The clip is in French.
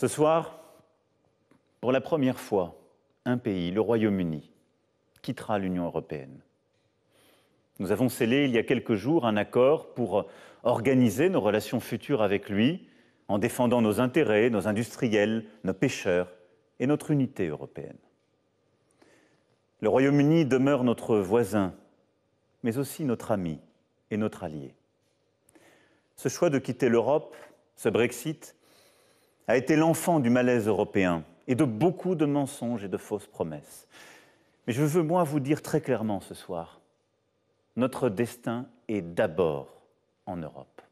Ce soir, pour la première fois, un pays, le Royaume-Uni, quittera l'Union européenne. Nous avons scellé il y a quelques jours un accord pour organiser nos relations futures avec lui en défendant nos intérêts, nos industriels, nos pêcheurs et notre unité européenne. Le Royaume-Uni demeure notre voisin, mais aussi notre ami et notre allié. Ce choix de quitter l'Europe, ce Brexit, a été l'enfant du malaise européen et de beaucoup de mensonges et de fausses promesses. Mais je veux, moi, vous dire très clairement ce soir, notre destin est d'abord en Europe.